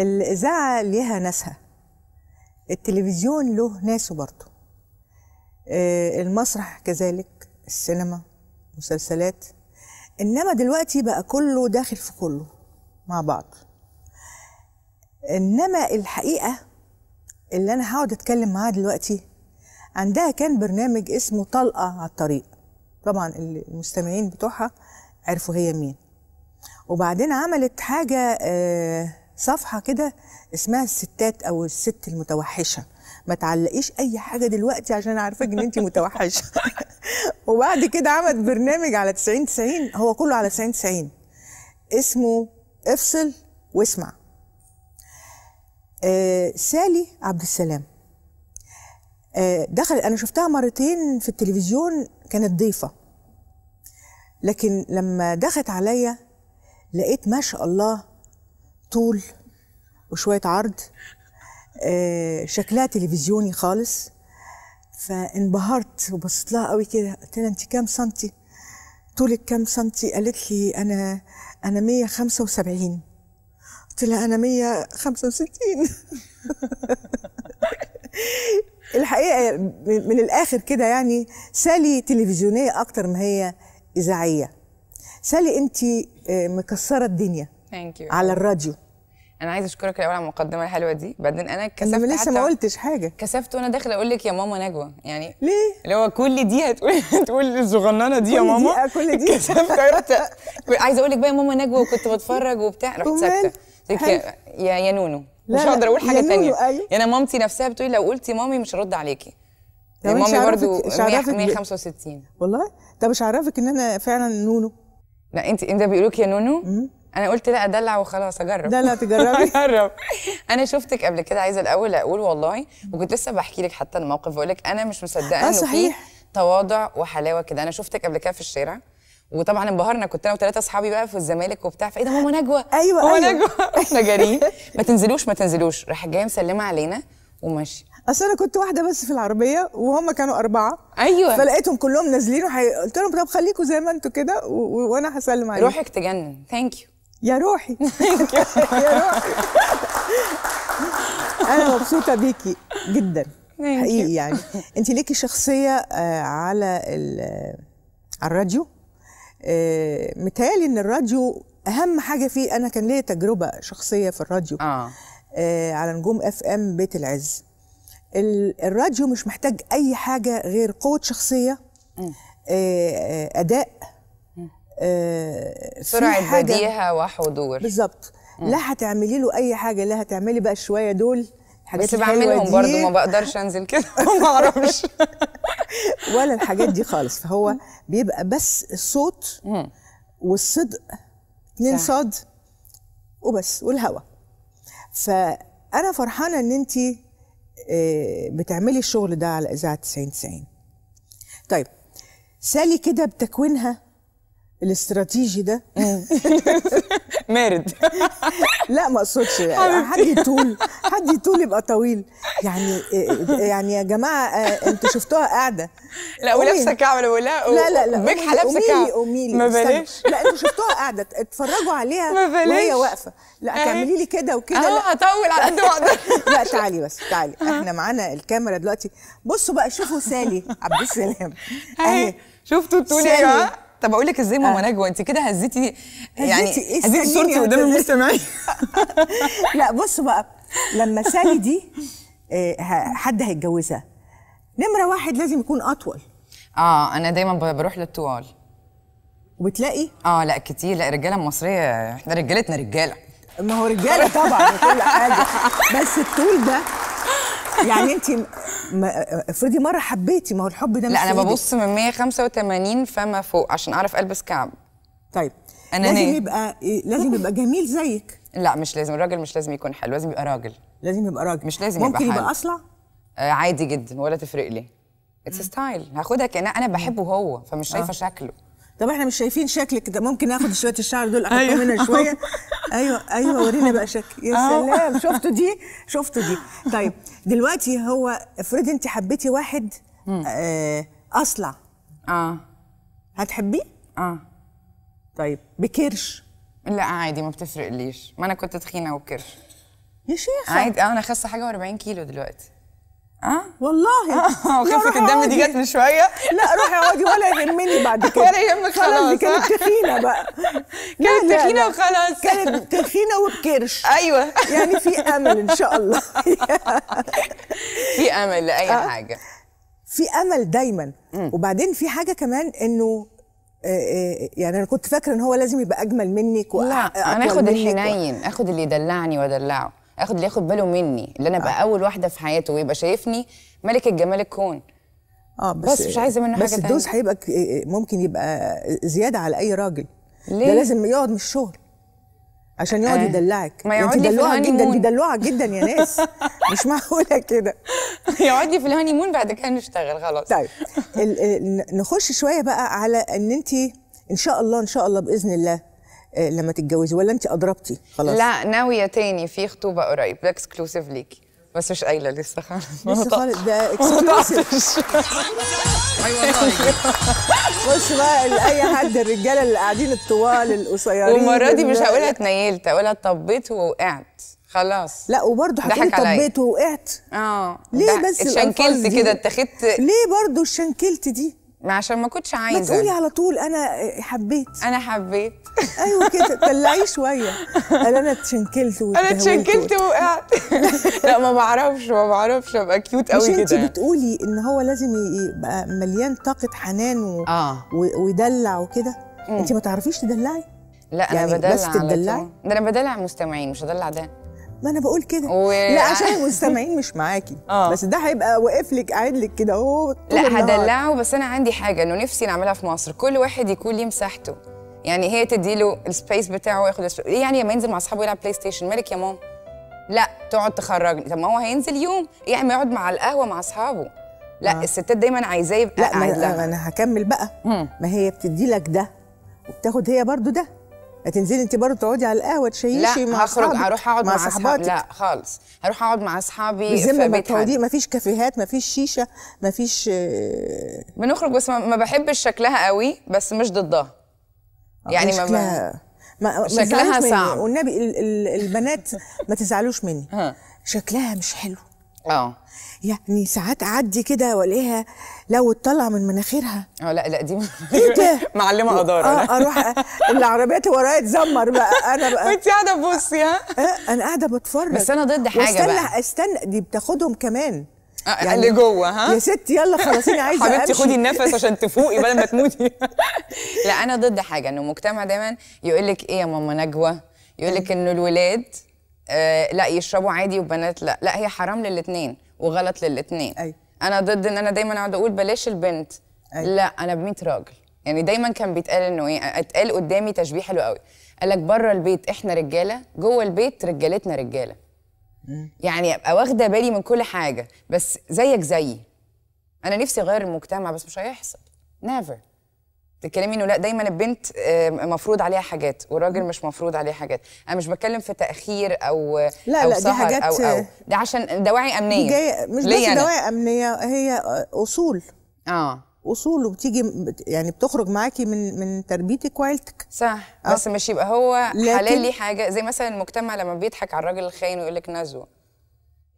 الاذاعه ليها ناسها التلفزيون له ناسه برضه آه، المسرح كذلك السينما مسلسلات انما دلوقتي بقى كله داخل في كله مع بعض انما الحقيقه اللي انا هقعد اتكلم معاها دلوقتي عندها كان برنامج اسمه طلقه على الطريق طبعا المستمعين بتوعها عرفوا هي مين وبعدين عملت حاجه آه صفحه كده اسمها الستات او الست المتوحشه ما تعلقيش اي حاجه دلوقتي عشان عارفك ان انت متوحشه وبعد كده عملت برنامج على 90 90 هو كله على 90 90 اسمه افصل واسمع آه سالي عبد السلام آه دخلت انا شفتها مرتين في التلفزيون كانت ضيفه لكن لما دخلت عليا لقيت ما شاء الله طول وشويه عرض آه، شكلها تلفزيوني خالص فانبهرت وبصيت لها قوي كده قلت لها انت كام سنتي طولك كام سنتي قالت لي انا انا 175 قلت لها انا 165 الحقيقه من الاخر كده يعني سالي تلفزيونيه اكتر ما هي اذاعيه سالي انت آه، مكسره الدنيا على الراديو انا عايزه اشكرك الاول على المقدمه الحلوه دي بعدين انا كسفت انا لسه ما قلتش حاجه كسفت وانا داخله اقول لك يا ماما نجوى يعني ليه اللي هو كل دي هتقول هتقول الصغننه دي يا ماما دي كل دي آه، كسفت عايزه اقول لك بقى يا ماما نجوى وكنت بتفرج وبتاع رحت ساكته يا يا نونو مش هقدر اقول حاجه ثانيه أيوه. يعني انا مامتي نفسها بتقولي لو قلتي مامي مش هرد عليكي يعني مامي برضو 165 والله طب مش هعرفك ان انا فعلا نونو لا انت انت بيقولوك يا نونو انا قلت لا ادلع وخلاص اجرب لا لا تجربي اجرب انا شفتك قبل كده عايزه الاول اقول والله وكنت لسه بحكي لك حتى الموقف بقول لك انا مش مصدقه آه، انه في تواضع وحلاوه كده انا شفتك قبل كده في الشارع وطبعا انبهرنا كنت انا وثلاثه اصحابي بقى في الزمالك وبتاع فايه ده ماما نجوى ايوه ماما أيوة. نجوى احنا جارين ما تنزلوش ما تنزلوش راح جايه مسلمه علينا وماشي اصل انا كنت واحده بس في العربيه وهم كانوا اربعه ايوه فلقيتهم كلهم نازلين قلت لهم طب خليكم زي ما انتوا كده وانا هسلم عليكم روحك تجنن ثانك يو يا روحي يا روحي انا مبسوطه بيكي جدا حقيقي يعني انت ليكي شخصيه آه، على على الراديو آه، متهيألي ان الراديو اهم حاجه فيه انا كان ليا تجربه شخصيه في الراديو آه. آه، على نجوم اف ام بيت العز الراديو مش محتاج اي حاجه غير قوه شخصيه اداء آه، سرعه بديهه وحضور بالظبط لا هتعملي له اي حاجه لا هتعملي بقى شويه دول الحاجات بس بعملهم برضه ما بقدرش انزل كده ما اعرفش ولا الحاجات دي خالص فهو بيبقى بس الصوت والصدق اتنين صاد وبس والهوا فانا فرحانه ان انت آه، بتعملي الشغل ده على اذاعه 90 90 طيب سالي كده بتكوينها الاستراتيجي ده مارد لا ما اقصدش حد يطول حد يطول يبقى طويل يعني يعني يا جماعه آه، انتوا شفتوها قاعده لا ولابسه كعب انا بقولها لا لا لا بجحه لابسه كعب قوميلي ما بلاش لا انتوا شفتوها قاعده اتفرجوا عليها ما وهي واقفه لا تعملي لي كده وكده اه هطول على قد ما اقدر لا تعالي بس تعالي احنا معانا الكاميرا دلوقتي بصوا بقى شوفوا سالي عبد السلام اهي شفتوا الطول يا جماعه طب اقول لك ازاي ماما آه. نجوى انت كده هزيتي يعني هزيتي, إيه؟ صورتي قدام المستمعين لا بص بقى لما سالي دي آه، حد هيتجوزها نمره واحد لازم يكون اطول اه انا دايما بروح للطوال وبتلاقي اه لا كتير لا الرجاله المصريه احنا رجالتنا رجاله ما هو رجاله طبعا كل حاجه بس الطول ده يعني انت افرضي مره حبيتي ما هو الحب ده لا انا ببص من 185 فما فوق عشان اعرف البس كعب طيب أنا لازم يبقى لازم يبقى جميل زيك لا مش لازم الراجل مش لازم يكون حلو لازم يبقى راجل لازم يبقى راجل مش لازم يبقى حلو ممكن يبقى اصلع آه، عادي جدا ولا تفرق لي اتس ستايل هاخدها كان انا بحبه هو فمش آه. شايفه شكله طب احنا مش شايفين شكلك ده ممكن اخد شويه الشعر دول احطهم أيوة. هنا شويه ايوه ايوه ورينا بقى شكل يا سلام شفتوا دي شفتوا دي طيب دلوقتي هو افرضي انت حبيتي واحد آه اصلع اه هتحبيه؟ اه طيب بكرش لا عادي ما بتفرق ليش ما انا كنت تخينه وكرش يا شيخه عادي اه انا خاسه حاجه و40 كيلو دلوقتي اه والله اه الدم دي جت من شويه لا روحي اقعدي ولا يهمني بعد كده ولا يهمك خلاص دي كانت تخينه بقى كانت تخينه وخلاص كانت تخينه وبكرش ايوه يعني في امل ان شاء الله في امل لاي آه. حاجه في امل دايما م. وبعدين في حاجه كمان انه آه، آه، يعني انا كنت فاكره ان هو لازم يبقى اجمل منك لا انا اخد الحنين اخد اللي يدلعني وادلعه اخد اللي ياخد باله مني اللي انا ابقى آه. اول واحده في حياته ويبقى شايفني ملكه جمال الكون اه بس, بس مش عايزه منه حاجه بس الدوس هيبقى آه، آه، ممكن يبقى زياده على اي راجل ليه؟ ده لازم يقعد من الشغل عشان يقعد آه. يدلعك ما يعني يقعد لي في الهاني جدا مون. دي دلوعه جدا يا ناس مش معقوله كده يقعد لي في الهاني مون بعد كده نشتغل خلاص طيب نخش شويه بقى على ان انت ان شاء الله ان شاء الله باذن الله آه، لما تتجوزي ولا انت اضربتي خلاص لا ناويه تاني في خطوبه قريب اكسكلوسيف ليكي بس مش قايله لسه خالص لسه خالص ده اكسكلوسيف أيوة، طيب. بص بقى لاي حد الرجاله اللي قاعدين الطوال القصيرين والمره دي مش هقولها اتنيلت هقولها طبيت ووقعت خلاص لا وبرضه حكيت طبيت ووقعت اه ليه بس الشنكلت كده اتخذت ليه برضه الشنكلت دي عشان ما كنتش عايزه ما تقولي على طول انا حبيت انا حبيت ايوه كده طلعي شويه قال انا اتشنكلت انا اتشنكلت وقعت لا ما بعرفش ما بعرفش ابقى كيوت قوي كده مش انت بتقولي ان هو لازم يبقى مليان طاقه حنان و... آه. و... ويدلع وكده انت ما تعرفيش تدلعي لا يعني انا بدلع بس تدلعي ده انا بدلع المستمعين مش هدلع ده ما انا بقول كده و... لا عشان المستمعين مش معاكي أوه. بس ده هيبقى واقف لك قاعد لك كده اهو لا هدلعه بس انا عندي حاجه انه نفسي نعملها في مصر كل واحد يكون ليه مساحته يعني هي تدي له السبيس بتاعه ياخد ايه يعني لما ينزل مع اصحابه يلعب بلاي ستيشن مالك يا ماما لا تقعد تخرجني طب ما هو هينزل يوم يعني يقعد مع القهوه مع اصحابه لا آه. الستات دايما عايزاه يبقى لا ما انا هكمل بقى مم. ما هي بتدي لك ده وبتاخد هي برضو ده هتنزلي انت برضه تقعدي على القهوه تشيشي لا مع هخرج هروح اقعد مع, مع لا خالص هروح اقعد مع اصحابي في ما بيت ما مفيش كافيهات مفيش شيشه مفيش فيش آه، بنخرج بس ما بحبش شكلها قوي بس مش ضدها آه، يعني ما شكلها ما شكلها صعب والنبي البنات ما تزعلوش مني شكلها مش حلو اه يعني ساعات اعدي كده والاقيها لو تطلع من مناخيرها اه لا لا دي ايه معلمه اداره اه, آه، اروح العربيات اللي ورايا تزمر بقى انا بقى انت قاعده تبصي ها آه، انا قاعده بتفرج بس انا ضد حاجه استنى بقى استنى دي بتاخدهم كمان آه، يعني اللي جوه ها يا ستي يلا خلصيني عايزه حبيبتي خدي النفس عشان تفوقي بدل ما تموتي لا انا ضد حاجه انه المجتمع دايما يقول لك ايه يا ماما نجوى يقول لك انه الولاد آه، لا يشربوا عادي وبنات لا لا هي حرام للاثنين وغلط للاثنين أي. أيوة. انا ضد ان انا دايما اقعد اقول بلاش البنت أي. أيوة. لا انا ب راجل يعني دايما كان بيتقال انه ايه اتقال قدامي تشبيه حلو قوي قال لك بره البيت احنا رجاله جوه البيت رجالتنا رجاله يعني ابقى واخده بالي من كل حاجه بس زيك زيي انا نفسي اغير المجتمع بس مش هيحصل نيفر تتكلمي انه لا دايما البنت مفروض عليها حاجات والراجل مش مفروض عليه حاجات انا مش بتكلم في تاخير او لا أو لا دي حاجات أو أو ده عشان دواعي امنيه جاي مش بس دواعي امنيه هي اصول اه اصول وبتيجي يعني بتخرج معاكي من من تربيتك وعيلتك صح آه. بس مش يبقى هو حلال ليه حاجه زي مثلا المجتمع لما بيضحك على الراجل الخاين ويقول لك نزوه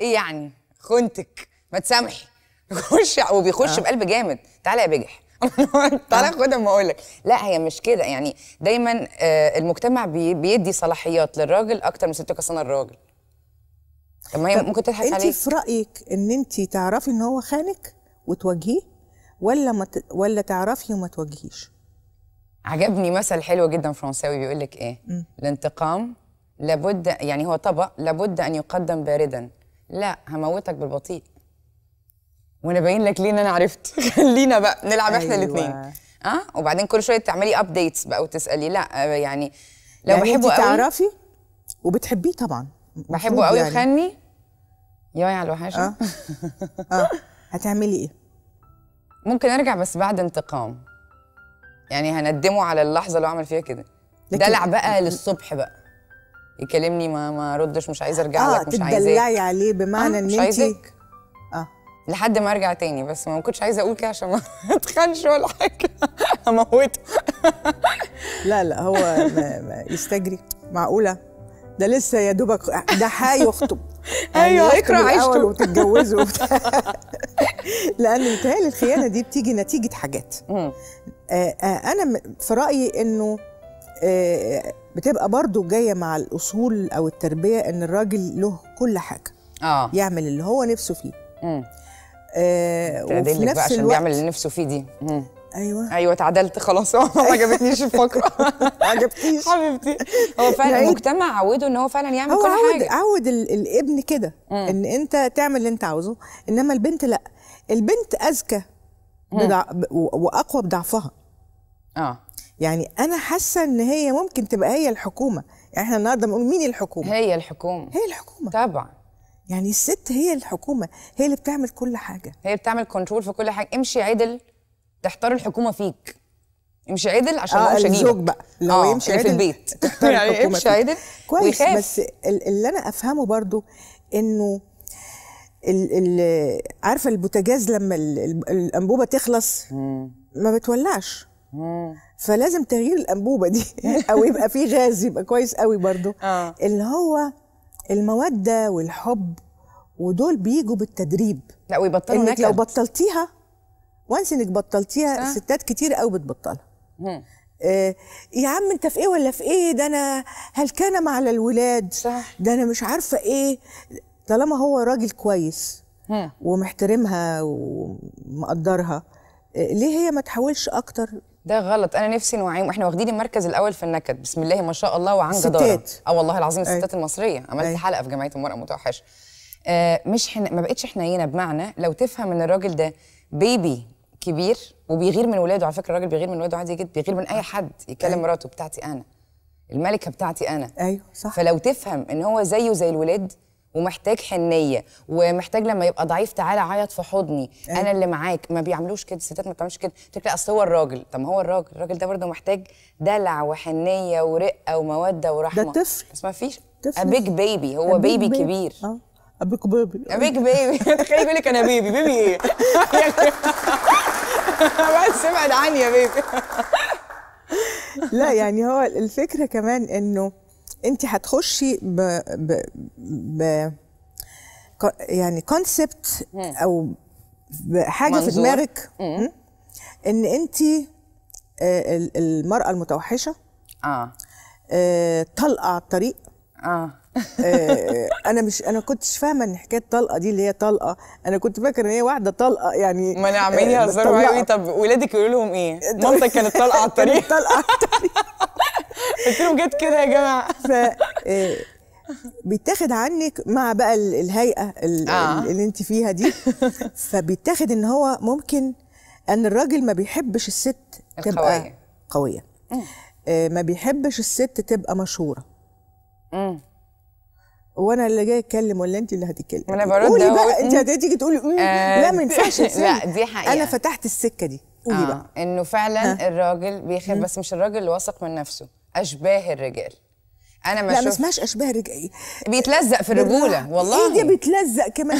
ايه يعني خنتك ما تسامحي خش وبيخش آه. بقلب جامد تعالى يا بجح تعالى آه. خدها ما اقول لك لا هي مش كده يعني دايما آه، المجتمع بيدي صلاحيات للراجل اكتر من ست كسانه الراجل طب ما هي ممكن تضحك عليك انت في رايك ان انت تعرفي ان هو خانك وتواجهيه ولا ما ت... ولا تعرفي وما تواجهيش عجبني مثل حلو جدا فرنساوي بيقول لك ايه م. الانتقام لابد يعني هو طبق لابد ان يقدم باردا لا هموتك بالبطيء وانا باين لك ليه ان انا عرفت خلينا بقى نلعب احنا أيوة. الاثنين اه وبعدين كل شويه تعملي ابديتس بقى وتسالي لا آه، يعني لو يعني بحبه قوي تعرفي وبتحبيه طبعا بحبه قوي يعني. يا يا على الوحشه اه, آه. هتعملي ايه ممكن ارجع بس بعد انتقام يعني هندمه على اللحظه اللي عمل فيها كده دلع بقى للصبح بقى يكلمني ما ما ردش مش عايزه ارجع آه لك مش عايزك اه تدلعي عليه بمعنى آه ان انت لحد ما ارجع تاني بس ما كنتش عايزه اقول كده عشان ما اتخنش ولا حاجه اموته لا لا هو ما ما يستجري معقوله ده لسه يا دوبك ده أيوة، هيخطب ايوه هيكرا عيشته وتتجوزوا لان متهيألي الخيانه دي بتيجي نتيجه حاجات آه، آه، انا في رايي انه آه، بتبقى برضو جايه مع الاصول او التربيه ان الراجل له كل حاجه آه. يعمل اللي هو نفسه فيه آه وفي نفس بقى عشان الوقت بيعمل اللي نفسه فيه دي مم. ايوه ايوه اتعدلت خلاص ما عجبتنيش الفقره ما عجبتيش حبيبتي هو فعلا يعني المجتمع عوده ان هو فعلا يعمل هو كل عود حاجه عود الابن كده ان انت تعمل اللي انت عاوزه انما البنت لا البنت اذكى واقوى بضعفها اه يعني انا حاسه ان هي ممكن تبقى هي الحكومه يعني احنا النهارده بنقول مين الحكومه هي الحكومه هي الحكومه طبعا يعني الست هي الحكومه هي اللي بتعمل كل حاجه هي بتعمل كنترول في كل حاجه امشي عدل تحتار الحكومه فيك امشي عدل عشان آه مش الزوج بقى لو آه يمشي عدل في البيت يعني امشي عدل كويس ويخاف. بس اللي انا افهمه برضو انه ال ال عارفه البوتاجاز لما ال ال الانبوبه تخلص ما بتولعش فلازم تغيير الانبوبه دي او يبقى فيه غاز يبقى كويس قوي برضو آه. اللي هو المودة والحب ودول بيجوا بالتدريب لا ويبطلوا انك لو بطلتيها وانس انك بطلتيها آه. ستات كتير قوي بتبطلها آه يا عم انت في ايه ولا في ايه ده انا هلكانه مع الولاد ده انا مش عارفه ايه طالما هو راجل كويس ومحترمها ومقدرها آه، ليه هي ما تحاولش اكتر ده غلط انا نفسي نوعين واحنا واخدين المركز الاول في النكد بسم الله ما شاء الله وعن جداره اه والله العظيم الستات المصريه عملت أي. حلقه في جمعيه المراه متوحشه آه مش حن... ما بقتش حنينه بمعنى لو تفهم ان الراجل ده بيبي كبير وبيغير من ولاده على فكره الراجل بيغير من ولاده عادي جدا بيغير من اي حد يكلم أي. مراته بتاعتي انا الملكه بتاعتي انا ايوه صح فلو تفهم ان هو زيه زي الولاد ومحتاج حنيه ومحتاج لما يبقى ضعيف تعالى عيط في حضني أيوة. انا اللي معاك ما بيعملوش كده الستات ما بتعملش كده تقول اصل هو الراجل طب ما هو الراجل الراجل ده برده محتاج دلع وحنيه ورقه وموده ورحمه ده طفل بس ما فيش ابيج بيبي هو بيبي, بيبي كبير اه ابيك بيبي ابيك بيبي تخيل يقول لك انا بيبي بيبي ايه بس ابعد عني يا بيبي لا يعني هو الفكره كمان انه انت هتخشي ب, ب, ب يعني كونسبت او حاجه في دماغك ان انت آه، المراه المتوحشه اه, آه، طلقه على الطريق آه. اه انا مش انا كنتش فاهمه ان حكايه طلقه دي اللي هي طلقه انا كنت فاكره ان هي واحده طلقه يعني ما انا عمالين طب ولادك يقولوا لهم ايه مامتك كانت طلقه على الطريق طلقه على الطريق قلت لهم جت كده يا جماعه ف آه، بيتاخد عنك مع بقى الهيئه آه. اللي انت فيها دي فبيتاخد ان هو ممكن ان الراجل ما بيحبش الست تبقى القوية. قويه آه، ما بيحبش الست تبقى مشهوره امم وانا اللي جاي اتكلم ولا انت اللي هتتكلم انا برد قولي بقى انت هتيجي تقولي آه لا ما ينفعش لا دي حقيقه انا فتحت السكه دي قولي آه بقى انه فعلا الراجل بيخاف بس مش الراجل اللي واثق من نفسه اشباه الرجال انا ما لا ما اسمهاش اشباه رجال بيتلزق في الرجوله إيه، والله ايه بيتلزق كمان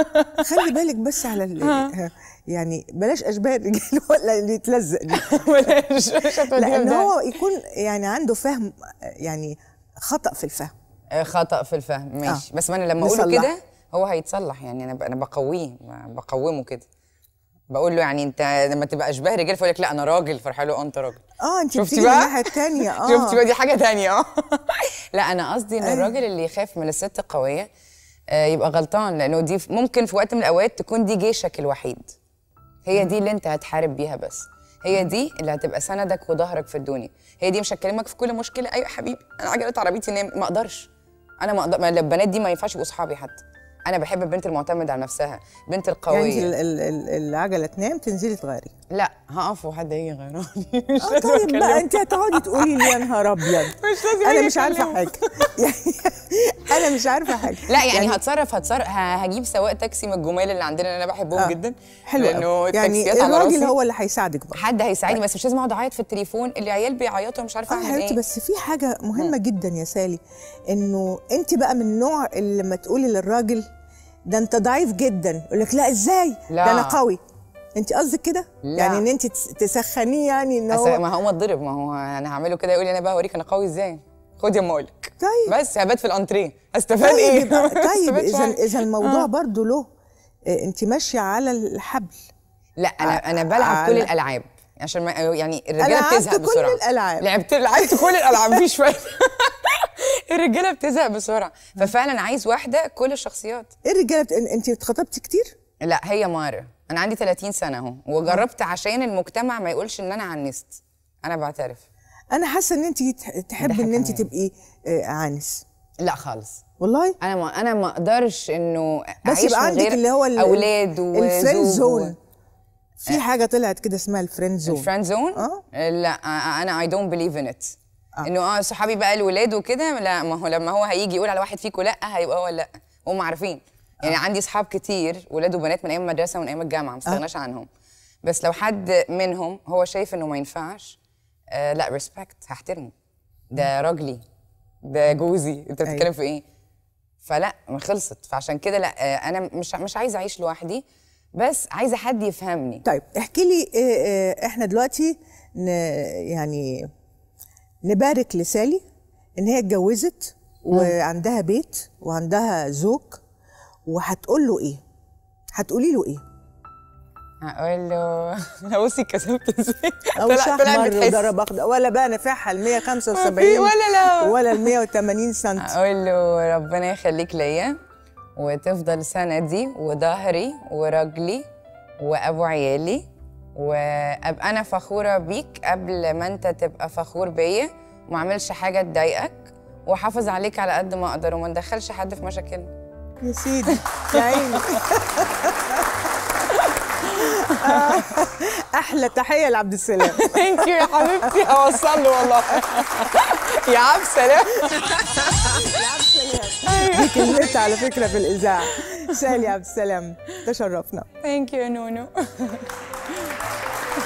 خلي بالك بس على ال... يعني بلاش اشباه الرجال ولا اللي يتلزق دي بلاش لان هو يكون يعني عنده فهم يعني خطا في الفهم آه، خطا في الفهم ماشي آه. بس ما انا لما اقوله كده هو هيتصلح يعني انا انا بقويه بقومه كده بقول له يعني انت لما تبقى اشباه رجال فيقول لك لا انا راجل فرح له اه، انت راجل اه انت شفتي بقى الناحيه الثانيه اه شفتي بقى اه. دي حاجه ثانيه اه لا انا قصدي ان أيه. الراجل اللي يخاف من الست القويه آه يبقى غلطان لانه دي ممكن في وقت من الاوقات تكون دي جيشك الوحيد هي دي اللي انت هتحارب بيها بس هي دي اللي هتبقى سندك وظهرك في الدنيا هي دي مش هتكلمك في كل مشكله ايوه يا حبيبي انا عجله عربيتي نام ما اقدرش انا ما اقدر البنات دي ما ينفعش يبقوا اصحابي حتى انا بحب البنت المعتمده على نفسها بنت يعني القويه يعني العجله تنام تنزلي تغيري لا هقف وحد هي يغيراني مش آه، طيب بقى انت هتقعدي تقولي لي يا نهار ابيض مش لازم انا مش عارفه حاجه انا مش عارفه حاجه لا يعني, يعني هتصرف هتصرف هجيب سواق تاكسي من الجمال اللي عندنا اللي انا بحبهم آه. جدا حلو لانه يعني الراجل هو اللي هيساعدك بقى حد هيساعدني بس مش لازم اقعد اعيط في التليفون العيال بيعيطوا مش عارفه آه، اعمل ايه بس في حاجه مهمه جدا يا سالي انه انت بقى من النوع اللي لما تقولي للراجل ده انت ضعيف جدا يقول لك لا ازاي لا. ده انا قوي انت قصدك كده يعني ان انت تسخنيه يعني ان هو ما هو ما اتضرب ما هو انا هعمله كده يقول لي انا بقى اوريك انا قوي ازاي خد يا ام طيب بس هبات في الانتريه استفاد طيب ايه طيب, طيب. اذا اذا الموضوع آه. برضو له آه، انت ماشيه على الحبل لا انا آه، انا بلعب كل الالعاب عشان ما يعني الرجاله بتزهق بسرعه لعبت كل الالعاب لعبت لعبت كل الالعاب مفيش فايده الرجاله بتزهق بسرعه ففعلا عايز واحده كل الشخصيات ايه الرجاله انت اتخطبتي كتير لا هي مارة انا عندي 30 سنه اهو وجربت عشان المجتمع ما يقولش ان انا عنست انا بعترف انا حاسه ان انت تحبي ان انت يعني. تبقي آه، عانس لا خالص والله انا ما انا ما اقدرش انه بس يبقى عندك اللي هو اولاد الفريند زون في آه. حاجه طلعت كده اسمها الفريند زون الفريند زون اه لا انا اي دونت بليف ان ات آه. انه اه صحابي بقى الولاد وكده لا ما هو لما هو هيجي يقول على واحد فيكم لا هيبقى هو لا هم عارفين يعني آه. عندي اصحاب كتير ولاد وبنات من ايام المدرسه ومن ايام الجامعه ما استغناش آه. عنهم بس لو حد منهم هو شايف انه ما ينفعش آه لا ريسبكت هحترمه ده راجلي ده جوزي انت أيوه. بتتكلم في ايه فلا ما خلصت فعشان كده لا آه، انا مش مش عايزه اعيش لوحدي بس عايزه حد يفهمني طيب احكي لي آه، آه، احنا دلوقتي يعني نبارك لسالي ان هي اتجوزت وعندها بيت وعندها زوج وهتقول له ايه هتقولي له ايه هقول له انا بصي كسبت ازاي او شحمر بتحس اخضر ولا بقى نافعها ال 175 ولا لا ولا ال 180 سم هقول له ربنا يخليك ليا وتفضل سندي وظهري ورجلي وابو عيالي وابقى انا فخوره بيك قبل ما انت تبقى فخور بيا وما اعملش حاجه تضايقك واحافظ عليك على قد ما اقدر وما ندخلش حد في مشاكلنا يا سيدي يا عيني آه، احلى تحيه لعبد السلام ثانك يو يا حبيبتي اوصل له والله يا عبد السلام يا عبد السلام دي كلمتها على فكره في الاذاعه شال يا عبد السلام تشرفنا ثانك يو نونو